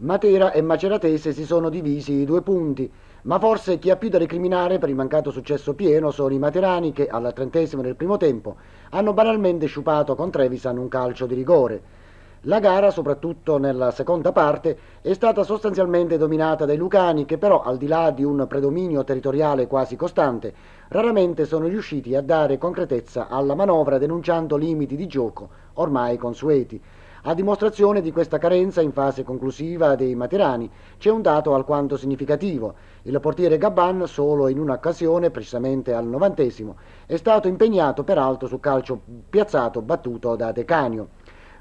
Matera e Maceratese si sono divisi i due punti, ma forse chi ha più da recriminare per il mancato successo pieno sono i materani che alla trentesima del primo tempo hanno banalmente sciupato con Trevisan un calcio di rigore. La gara, soprattutto nella seconda parte, è stata sostanzialmente dominata dai lucani che però, al di là di un predominio territoriale quasi costante, raramente sono riusciti a dare concretezza alla manovra denunciando limiti di gioco ormai consueti. A dimostrazione di questa carenza in fase conclusiva dei materani c'è un dato alquanto significativo. Il portiere Gabban solo in un'occasione, precisamente al novantesimo, è stato impegnato peraltro su calcio piazzato battuto da Decanio.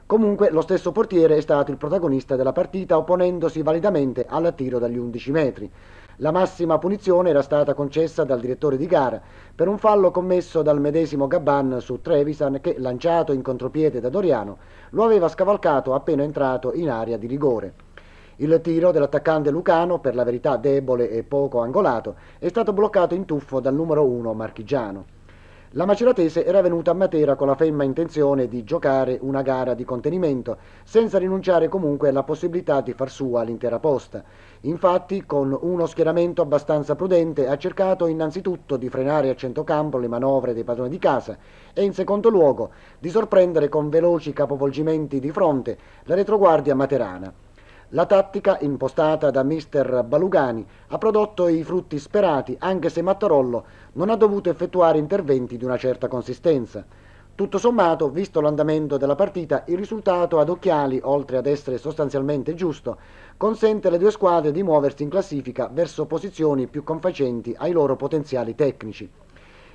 Comunque lo stesso portiere è stato il protagonista della partita opponendosi validamente al tiro dagli 11 metri. La massima punizione era stata concessa dal direttore di gara per un fallo commesso dal medesimo Gabban su Trevisan che, lanciato in contropiede da Doriano, lo aveva scavalcato appena entrato in area di rigore. Il tiro dell'attaccante Lucano, per la verità debole e poco angolato, è stato bloccato in tuffo dal numero 1 marchigiano. La maceratese era venuta a Matera con la ferma intenzione di giocare una gara di contenimento, senza rinunciare comunque alla possibilità di far sua l'intera posta. Infatti, con uno schieramento abbastanza prudente, ha cercato innanzitutto di frenare a centrocampo le manovre dei padroni di casa e in secondo luogo di sorprendere con veloci capovolgimenti di fronte la retroguardia materana. La tattica, impostata da mister Balugani, ha prodotto i frutti sperati anche se Mattarollo non ha dovuto effettuare interventi di una certa consistenza. Tutto sommato, visto l'andamento della partita, il risultato ad occhiali, oltre ad essere sostanzialmente giusto, consente alle due squadre di muoversi in classifica verso posizioni più confacenti ai loro potenziali tecnici.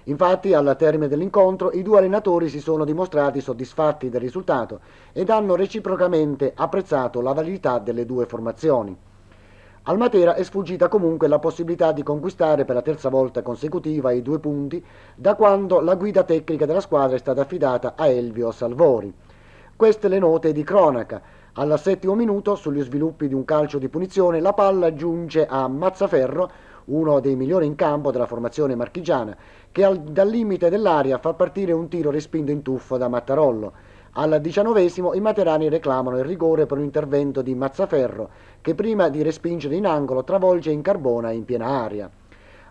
Infatti, alla termine dell'incontro, i due allenatori si sono dimostrati soddisfatti del risultato ed hanno reciprocamente apprezzato la validità delle due formazioni. Al Matera è sfuggita comunque la possibilità di conquistare per la terza volta consecutiva i due punti da quando la guida tecnica della squadra è stata affidata a Elvio Salvori. Queste le note di cronaca. Al settimo minuto, sugli sviluppi di un calcio di punizione, la palla giunge a Mazzaferro, uno dei migliori in campo della formazione marchigiana, che al, dal limite dell'aria fa partire un tiro respinto in tuffo da Mattarollo. Al diciannovesimo i materani reclamano il rigore per un intervento di Mazzaferro, che prima di respingere in angolo travolge in carbona in piena aria.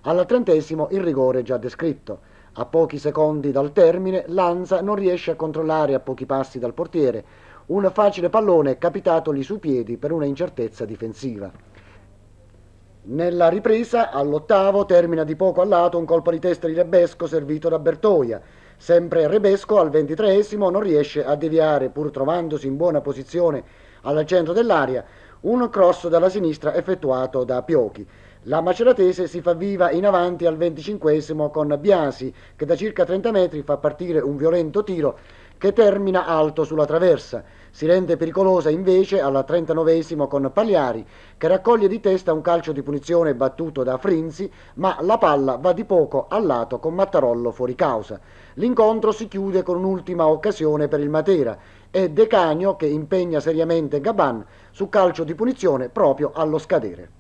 Al trentesimo il rigore già descritto. A pochi secondi dal termine, Lanza non riesce a controllare a pochi passi dal portiere un facile pallone capitatogli sui piedi per una incertezza difensiva. Nella ripresa, all'ottavo, termina di poco a lato un colpo di testa di Rebesco servito da Bertoia. Sempre Rebesco al ventitreesimo non riesce a deviare, pur trovandosi in buona posizione al centro dell'aria, un cross dalla sinistra effettuato da Piochi. La maceratese si fa viva in avanti al venticinquesimo con Biasi, che da circa 30 metri fa partire un violento tiro che termina alto sulla traversa. Si rende pericolosa invece alla 39 con Pagliari, che raccoglie di testa un calcio di punizione battuto da Frinzi, ma la palla va di poco al lato con Mattarollo fuori causa. L'incontro si chiude con un'ultima occasione per il Matera È De Decagno che impegna seriamente Gaban su calcio di punizione proprio allo scadere.